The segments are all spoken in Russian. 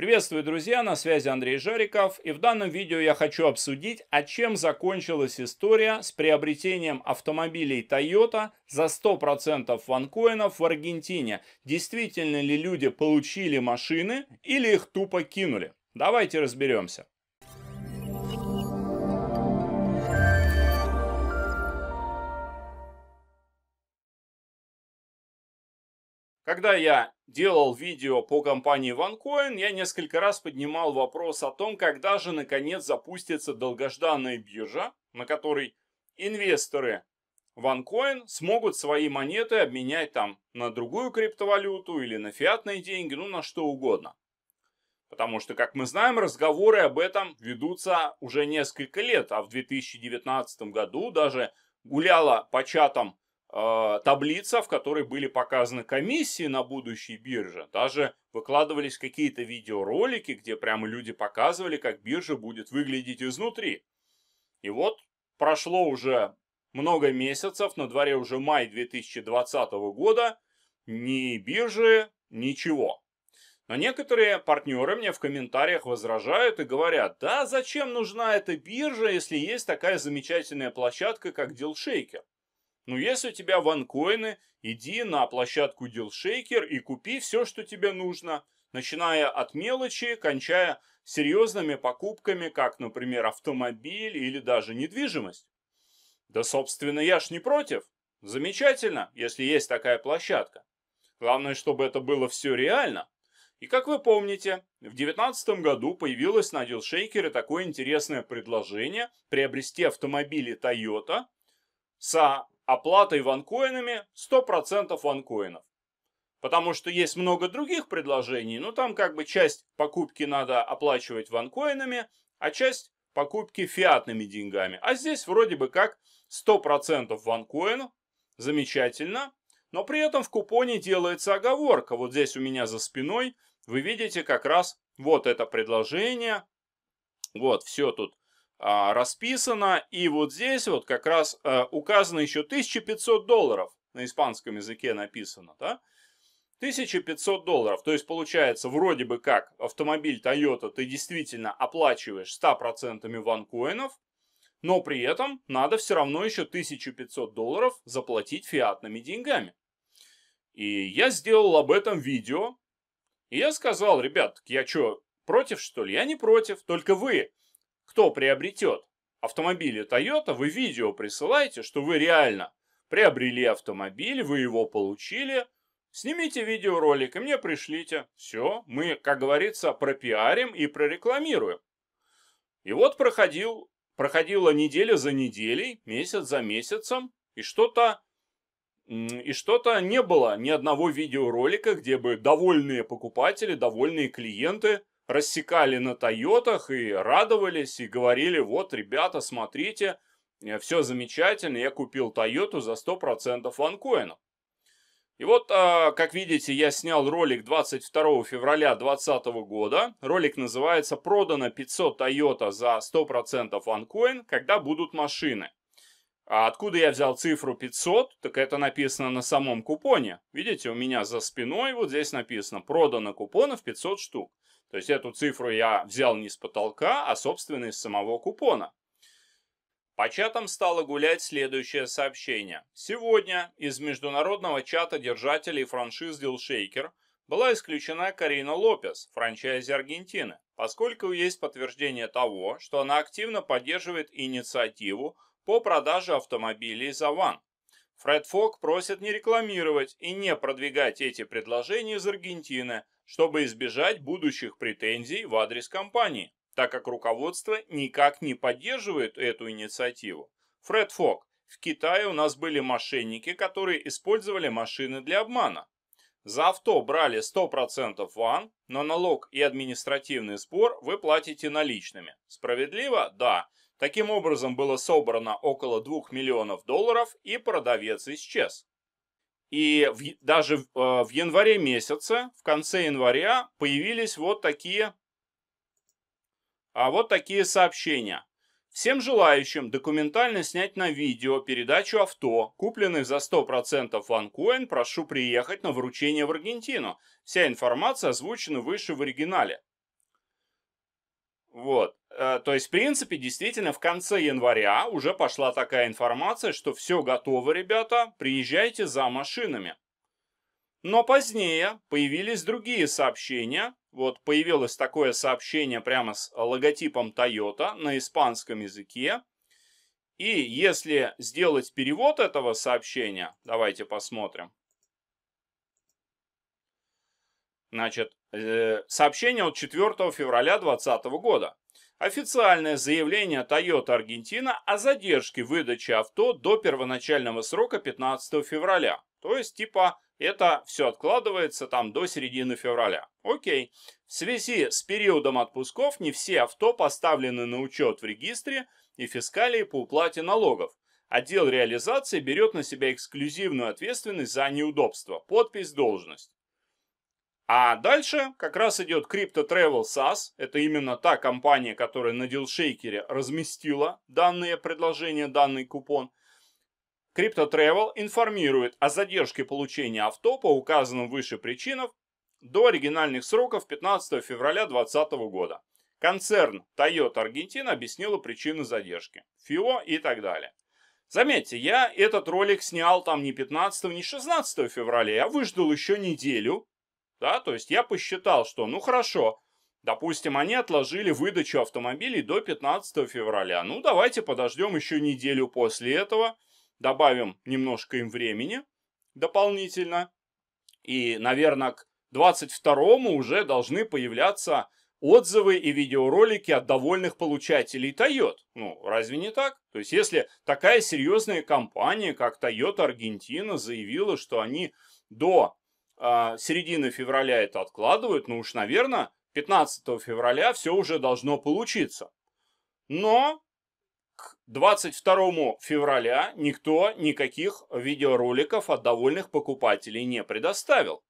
Приветствую, друзья, на связи Андрей Жариков, и в данном видео я хочу обсудить, о а чем закончилась история с приобретением автомобилей Toyota за 100% ванкоинов в Аргентине. Действительно ли люди получили машины или их тупо кинули? Давайте разберемся. Когда я делал видео по компании OneCoin, я несколько раз поднимал вопрос о том, когда же наконец запустится долгожданная биржа, на которой инвесторы OneCoin смогут свои монеты обменять там на другую криптовалюту или на фиатные деньги, ну на что угодно. Потому что, как мы знаем, разговоры об этом ведутся уже несколько лет, а в 2019 году даже гуляла по чатам а, таблица, в которой были показаны комиссии на будущей бирже. Даже выкладывались какие-то видеоролики, где прямо люди показывали, как биржа будет выглядеть изнутри. И вот прошло уже много месяцев, на дворе уже май 2020 года, ни биржи, ничего. Но некоторые партнеры мне в комментариях возражают и говорят, да зачем нужна эта биржа, если есть такая замечательная площадка, как Дилшейкер? Ну, если у тебя ванкоины, иди на площадку DealShaker и купи все, что тебе нужно, начиная от мелочи, кончая серьезными покупками, как, например, автомобиль или даже недвижимость. Да, собственно, я ж не против. Замечательно, если есть такая площадка. Главное, чтобы это было все реально. И как вы помните, в 2019 году появилось на DealShaker такое интересное предложение приобрести автомобили Toyota – с оплатой ванкоинами 100% ванкоинов. Потому что есть много других предложений, но там как бы часть покупки надо оплачивать ванкоинами, а часть покупки фиатными деньгами. А здесь вроде бы как 100% ванкоин, замечательно, но при этом в купоне делается оговорка. Вот здесь у меня за спиной вы видите как раз вот это предложение. Вот все тут а, расписано. И вот здесь вот как раз э, указано еще 1500 долларов на испанском языке написано, да? 1500 долларов. То есть получается, вроде бы как автомобиль Toyota ты действительно оплачиваешь 100% ванкоинов, но при этом надо все равно еще 1500 долларов заплатить фиатными деньгами. И я сделал об этом видео. И я сказал, ребят, я что, против что ли? Я не против, только вы кто приобретет автомобили Toyota, вы видео присылаете, что вы реально приобрели автомобиль, вы его получили, снимите видеоролик и мне пришлите. Все, мы, как говорится, пропиарим и прорекламируем. И вот проходил, проходила неделя за неделей, месяц за месяцем, и что-то и что-то не было ни одного видеоролика, где бы довольные покупатели, довольные клиенты рассекали на Тойотах и радовались, и говорили, вот, ребята, смотрите, э, все замечательно, я купил Тойоту за 100% ванкоинов. И вот, а, как видите, я снял ролик 22 февраля 2020 года. Ролик называется «Продано 500 Toyota за 100% OneCoin, когда будут машины». А откуда я взял цифру 500? Так это написано на самом купоне. Видите, у меня за спиной вот здесь написано «Продано купонов 500 штук». То есть эту цифру я взял не с потолка, а собственно из самого купона. По чатам стало гулять следующее сообщение. Сегодня из международного чата держателей франшиз «Дилшейкер» была исключена Карина Лопес, франчайзи Аргентины, поскольку есть подтверждение того, что она активно поддерживает инициативу по продаже автомобилей за ван. Фред Фок просит не рекламировать и не продвигать эти предложения из Аргентины, чтобы избежать будущих претензий в адрес компании, так как руководство никак не поддерживает эту инициативу. Фред Фок, в Китае у нас были мошенники, которые использовали машины для обмана. За авто брали 100% ван, но налог и административный спор вы платите наличными. Справедливо? Да. Таким образом было собрано около 2 миллионов долларов и продавец исчез. И в, даже в, э, в январе месяце, в конце января, появились вот такие, а вот такие сообщения. Всем желающим документально снять на видео передачу авто, купленных за 100% OneCoin, прошу приехать на вручение в Аргентину. Вся информация озвучена выше в оригинале. Вот. Э, то есть, в принципе, действительно, в конце января уже пошла такая информация, что все готово, ребята, приезжайте за машинами. Но позднее появились другие сообщения. Вот появилось такое сообщение прямо с логотипом Toyota на испанском языке. И если сделать перевод этого сообщения, давайте посмотрим. Значит, э, сообщение от 4 февраля 2020 года. Официальное заявление Toyota Аргентина о задержке выдачи авто до первоначального срока 15 февраля. То есть, типа, это все откладывается там до середины февраля. Окей. В связи с периодом отпусков не все авто поставлены на учет в регистре и фискалии по уплате налогов. Отдел реализации берет на себя эксклюзивную ответственность за неудобство. Подпись «Должность». А дальше как раз идет Crypto Travel SaaS. Это именно та компания, которая на дилшейкере разместила данные предложения, данный купон. Crypto Travel информирует о задержке получения авто по указанным выше причинам до оригинальных сроков 15 февраля 2020 года. Концерн Toyota Аргентина объяснила причины задержки, ФИО и так далее. Заметьте, я этот ролик снял там не 15, не 16 февраля, я выждал еще неделю, да, то есть я посчитал, что ну хорошо, допустим, они отложили выдачу автомобилей до 15 февраля. Ну давайте подождем еще неделю после этого, добавим немножко им времени дополнительно. И, наверное, к 22 му уже должны появляться отзывы и видеоролики от довольных получателей Toyota. Ну, разве не так? То есть, если такая серьезная компания, как Toyota Аргентина, заявила, что они до а, середины февраля это откладывают, ну уж, наверное, 15 февраля все уже должно получиться. Но к 22 февраля никто никаких видеороликов от довольных покупателей не предоставил.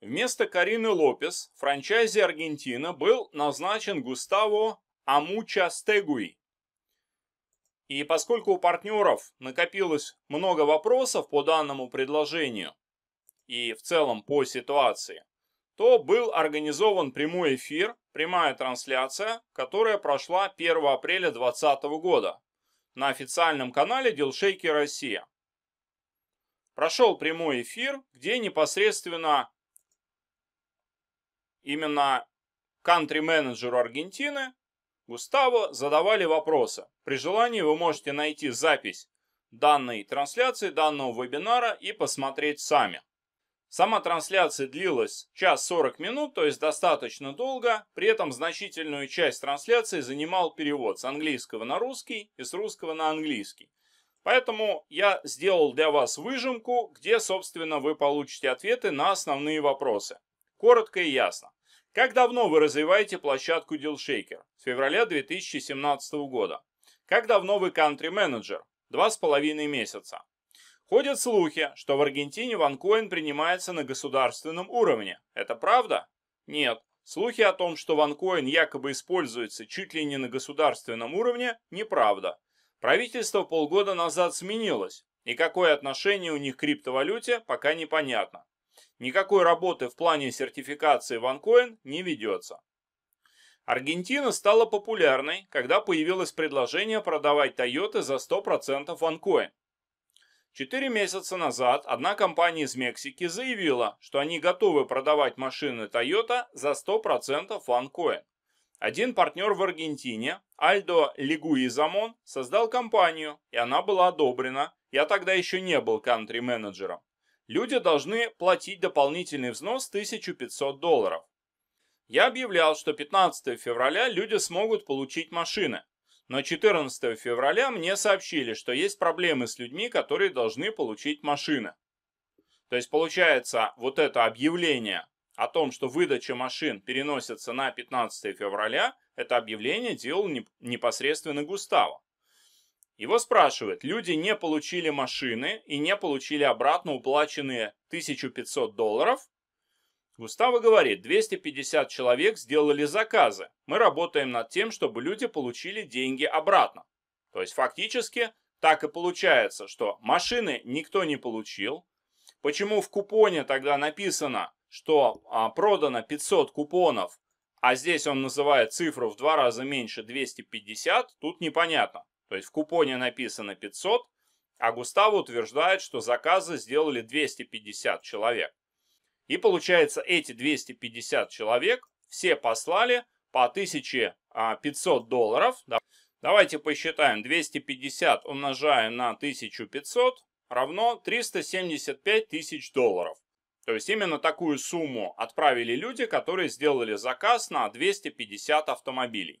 Вместо Карины Лопес в франчайзе Аргентина был назначен Густаво Амучастегуи. И поскольку у партнеров накопилось много вопросов по данному предложению, и в целом по ситуации, то был организован прямой эфир, прямая трансляция, которая прошла 1 апреля 2020 года на официальном канале Дилшейки Россия. Прошел прямой эфир, где непосредственно именно кантри-менеджеру Аргентины Густаво задавали вопросы. При желании вы можете найти запись данной трансляции, данного вебинара и посмотреть сами. Сама трансляция длилась час 40 минут, то есть достаточно долго. При этом значительную часть трансляции занимал перевод с английского на русский и с русского на английский. Поэтому я сделал для вас выжимку, где, собственно, вы получите ответы на основные вопросы. Коротко и ясно. Как давно вы развиваете площадку DealShaker? С февраля 2017 года. Как давно вы кантри-менеджер? Два с половиной месяца. Ходят слухи, что в Аргентине ванкоин принимается на государственном уровне. Это правда? Нет. Слухи о том, что ванкоин якобы используется чуть ли не на государственном уровне, неправда. Правительство полгода назад сменилось, и какое отношение у них к криптовалюте, пока непонятно. Никакой работы в плане сертификации ванкоин не ведется. Аргентина стала популярной, когда появилось предложение продавать Тойоты за 100% ванкоин. Четыре месяца назад одна компания из Мексики заявила, что они готовы продавать машины Toyota за 100% OneCoin. Один партнер в Аргентине, Альдо Лигуизамон, создал компанию, и она была одобрена. Я тогда еще не был кантри-менеджером. Люди должны платить дополнительный взнос 1500 долларов. Я объявлял, что 15 февраля люди смогут получить машины. Но 14 февраля мне сообщили, что есть проблемы с людьми, которые должны получить машины. То есть получается вот это объявление о том, что выдача машин переносится на 15 февраля, это объявление делал непосредственно Густаво. Его спрашивают, люди не получили машины и не получили обратно уплаченные 1500 долларов, Густаво говорит, 250 человек сделали заказы. Мы работаем над тем, чтобы люди получили деньги обратно. То есть фактически так и получается, что машины никто не получил. Почему в купоне тогда написано, что а, продано 500 купонов, а здесь он называет цифру в два раза меньше 250, тут непонятно. То есть в купоне написано 500, а Густаво утверждает, что заказы сделали 250 человек. И получается, эти 250 человек все послали по 1500 а, долларов. Давайте посчитаем. 250 умножаем на 1500 равно 375 тысяч долларов. То есть именно такую сумму отправили люди, которые сделали заказ на 250 автомобилей.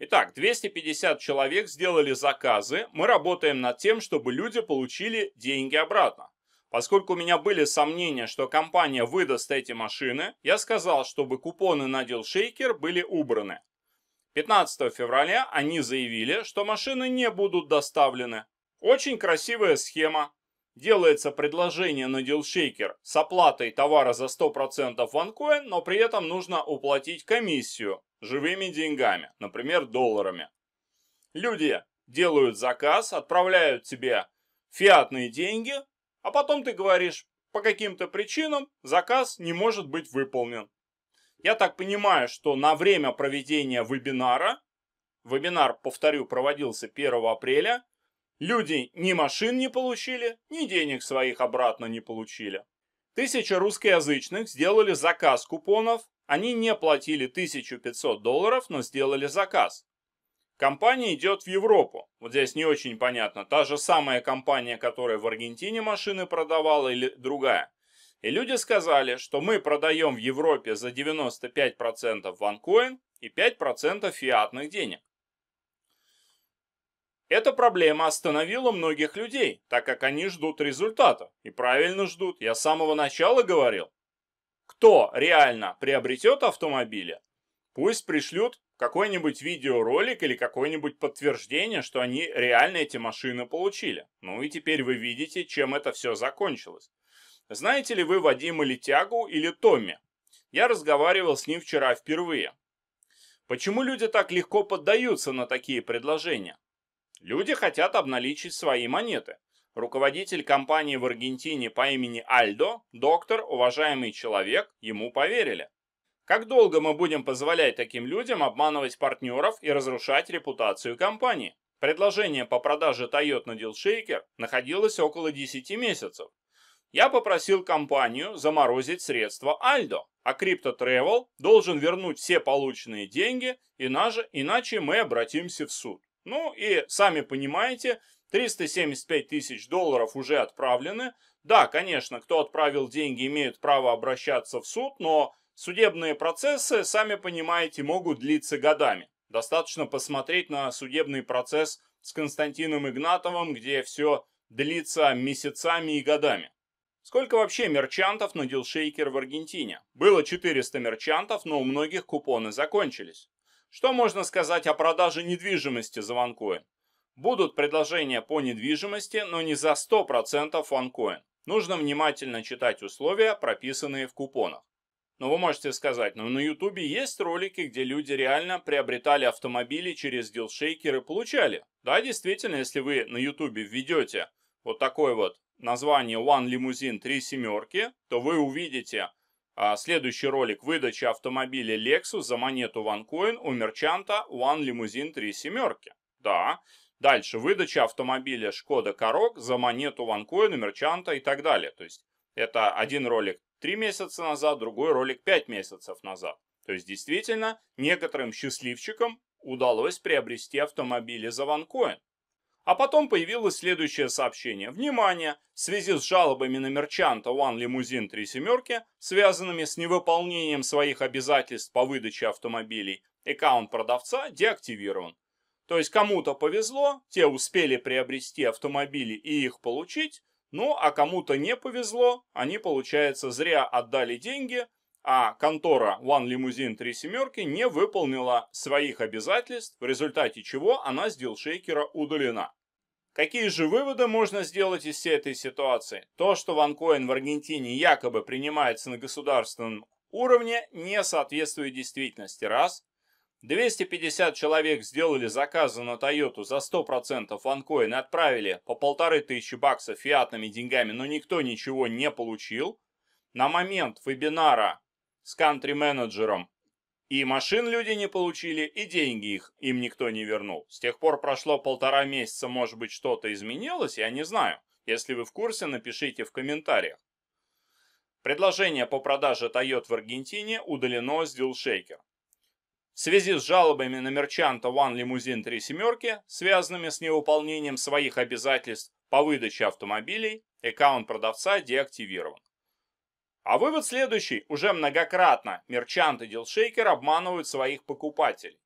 Итак, 250 человек сделали заказы. Мы работаем над тем, чтобы люди получили деньги обратно. Поскольку у меня были сомнения, что компания выдаст эти машины, я сказал, чтобы купоны на дилшейкер были убраны. 15 февраля они заявили, что машины не будут доставлены. Очень красивая схема. Делается предложение на дилшейкер с оплатой товара за 100% ванкоин, но при этом нужно уплатить комиссию живыми деньгами, например, долларами. Люди делают заказ, отправляют тебе фиатные деньги, а потом ты говоришь, по каким-то причинам заказ не может быть выполнен. Я так понимаю, что на время проведения вебинара, вебинар, повторю, проводился 1 апреля, люди ни машин не получили, ни денег своих обратно не получили. Тысяча русскоязычных сделали заказ купонов, они не платили 1500 долларов, но сделали заказ. Компания идет в Европу. Вот здесь не очень понятно, та же самая компания, которая в Аргентине машины продавала или другая. И люди сказали, что мы продаем в Европе за 95% ванкоин и 5% фиатных денег. Эта проблема остановила многих людей, так как они ждут результата. И правильно ждут, я с самого начала говорил. Кто реально приобретет автомобили, пусть пришлют какой-нибудь видеоролик или какое-нибудь подтверждение, что они реально эти машины получили. Ну и теперь вы видите, чем это все закончилось. Знаете ли вы Вадима Летягу или Томми? Я разговаривал с ним вчера впервые. Почему люди так легко поддаются на такие предложения? Люди хотят обналичить свои монеты. Руководитель компании в Аргентине по имени Альдо, доктор, уважаемый человек, ему поверили. Как долго мы будем позволять таким людям обманывать партнеров и разрушать репутацию компании? Предложение по продаже Toyota на Дилшейкер находилось около 10 месяцев. Я попросил компанию заморозить средства Альдо, а Crypto Travel должен вернуть все полученные деньги, иначе, иначе мы обратимся в суд. Ну и сами понимаете, 375 тысяч долларов уже отправлены. Да, конечно, кто отправил деньги, имеет право обращаться в суд, но Судебные процессы, сами понимаете, могут длиться годами. Достаточно посмотреть на судебный процесс с Константином Игнатовым, где все длится месяцами и годами. Сколько вообще мерчантов на дилшейкер в Аргентине? Было 400 мерчантов, но у многих купоны закончились. Что можно сказать о продаже недвижимости за ванкоин? Будут предложения по недвижимости, но не за 100% ванкоин. Нужно внимательно читать условия, прописанные в купонах. Но вы можете сказать, ну на ютубе есть ролики, где люди реально приобретали автомобили через дилшейкеры, получали. Да, действительно, если вы на ютубе введете вот такое вот название One Limousine 3 семерки, то вы увидите а, следующий ролик выдачи автомобиля Lexus за монету OneCoin у мерчанта One Limousine 3 семерки. Да. Дальше выдача автомобиля Шкода Корок за монету OneCoin у мерчанта и так далее. То есть это один ролик 3 месяца назад, другой ролик 5 месяцев назад. То есть действительно некоторым счастливчикам удалось приобрести автомобили за ванкоин. А потом появилось следующее сообщение. Внимание! В связи с жалобами на мерчанта One Limousine 3 семерки, связанными с невыполнением своих обязательств по выдаче автомобилей, аккаунт продавца деактивирован. То есть кому-то повезло, те успели приобрести автомобили и их получить, ну, а кому-то не повезло, они, получается, зря отдали деньги, а контора One Limousine 3 семерки не выполнила своих обязательств, в результате чего она с дилшейкера удалена. Какие же выводы можно сделать из всей этой ситуации? То, что ванкоин в Аргентине якобы принимается на государственном уровне, не соответствует действительности, раз. 250 человек сделали заказы на Toyota за 100% ванкоин и отправили по полторы тысячи баксов фиатными деньгами, но никто ничего не получил. На момент вебинара с кантри-менеджером и машин люди не получили, и деньги их им никто не вернул. С тех пор прошло полтора месяца, может быть, что-то изменилось, я не знаю. Если вы в курсе, напишите в комментариях. Предложение по продаже Toyota в Аргентине удалено с DealShaker. В связи с жалобами на мерчанта One Limousine 3 семерки, связанными с невыполнением своих обязательств по выдаче автомобилей, аккаунт продавца деактивирован. А вывод следующий. Уже многократно мерчант и дилшейкер обманывают своих покупателей.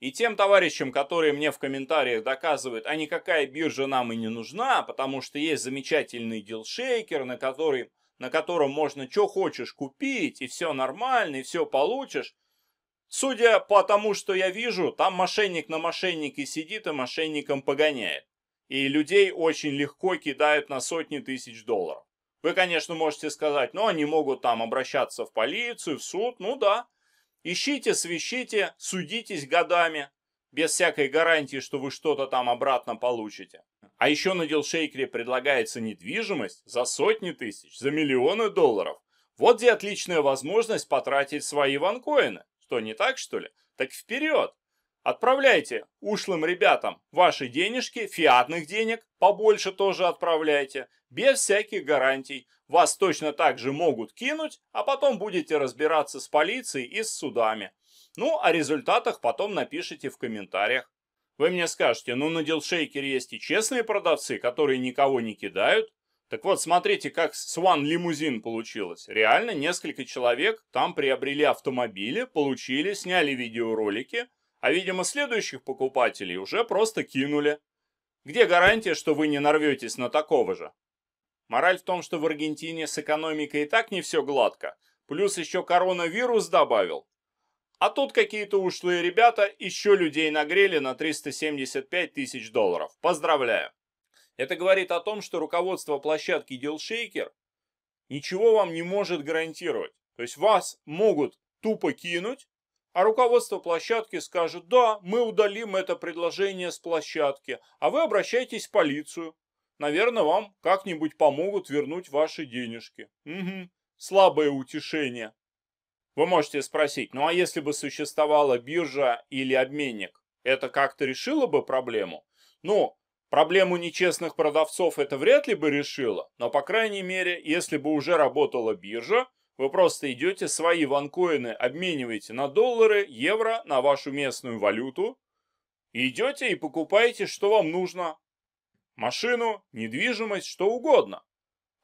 И тем товарищам, которые мне в комментариях доказывают, а никакая биржа нам и не нужна, потому что есть замечательный дилшейкер, на, который, на котором можно что хочешь купить, и все нормально, и все получишь, Судя по тому, что я вижу, там мошенник на мошеннике сидит и мошенником погоняет. И людей очень легко кидают на сотни тысяч долларов. Вы, конечно, можете сказать, ну они могут там обращаться в полицию, в суд, ну да. Ищите, свищите, судитесь годами, без всякой гарантии, что вы что-то там обратно получите. А еще на дилшейкере предлагается недвижимость за сотни тысяч, за миллионы долларов. Вот где отличная возможность потратить свои ванкоины. Что, не так, что ли? Так вперед! Отправляйте ушлым ребятам ваши денежки, фиатных денег побольше тоже отправляйте, без всяких гарантий. Вас точно так же могут кинуть, а потом будете разбираться с полицией и с судами. Ну, о результатах потом напишите в комментариях. Вы мне скажете, ну на дилшейкере есть и честные продавцы, которые никого не кидают, так вот, смотрите, как Swan лимузин получилось. Реально, несколько человек там приобрели автомобили, получили, сняли видеоролики, а, видимо, следующих покупателей уже просто кинули. Где гарантия, что вы не нарветесь на такого же? Мораль в том, что в Аргентине с экономикой и так не все гладко, плюс еще коронавирус добавил. А тут какие-то ушлые ребята еще людей нагрели на 375 тысяч долларов. Поздравляю! Это говорит о том, что руководство площадки DealShaker ничего вам не может гарантировать. То есть вас могут тупо кинуть, а руководство площадки скажет, да, мы удалим это предложение с площадки, а вы обращайтесь в полицию. Наверное, вам как-нибудь помогут вернуть ваши денежки. Угу, слабое утешение. Вы можете спросить, ну а если бы существовала биржа или обменник, это как-то решило бы проблему? Ну, Проблему нечестных продавцов это вряд ли бы решило, но, по крайней мере, если бы уже работала биржа, вы просто идете свои ванкоины, обмениваете на доллары, евро, на вашу местную валюту, идете и покупаете, что вам нужно. Машину, недвижимость, что угодно.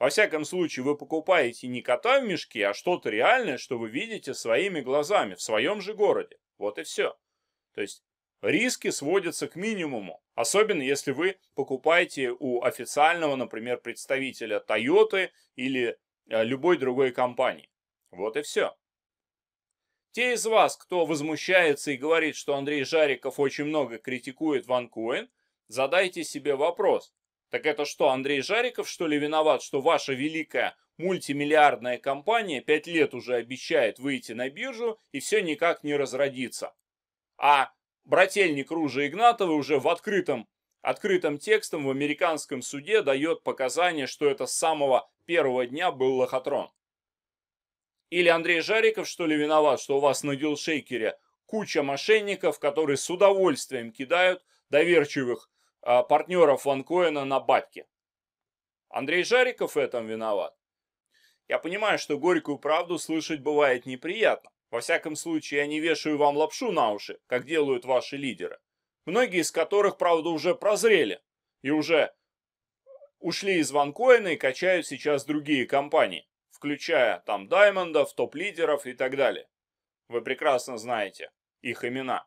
Во всяком случае, вы покупаете не кота в мешке, а что-то реальное, что вы видите своими глазами в своем же городе. Вот и все. То есть Риски сводятся к минимуму, особенно если вы покупаете у официального, например, представителя Toyota или э, любой другой компании. Вот и все. Те из вас, кто возмущается и говорит, что Андрей Жариков очень много критикует Ванкуин, задайте себе вопрос. Так это что, Андрей Жариков, что ли, виноват, что ваша великая мультимиллиардная компания пять лет уже обещает выйти на биржу и все никак не разродится? А брательник Ружа Игнатова уже в открытом, открытом текстом в американском суде дает показания, что это с самого первого дня был лохотрон. Или Андрей Жариков, что ли, виноват, что у вас на дилшейкере куча мошенников, которые с удовольствием кидают доверчивых э, партнеров Ванкоина на бабки. Андрей Жариков в этом виноват. Я понимаю, что горькую правду слышать бывает неприятно. Во всяком случае, я не вешаю вам лапшу на уши, как делают ваши лидеры, многие из которых, правда, уже прозрели и уже ушли из ванкоина и качают сейчас другие компании, включая там даймондов, топ-лидеров и так далее. Вы прекрасно знаете их имена.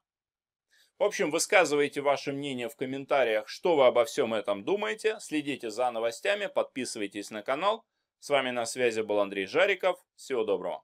В общем, высказывайте ваше мнение в комментариях, что вы обо всем этом думаете, следите за новостями, подписывайтесь на канал. С вами на связи был Андрей Жариков. Всего доброго.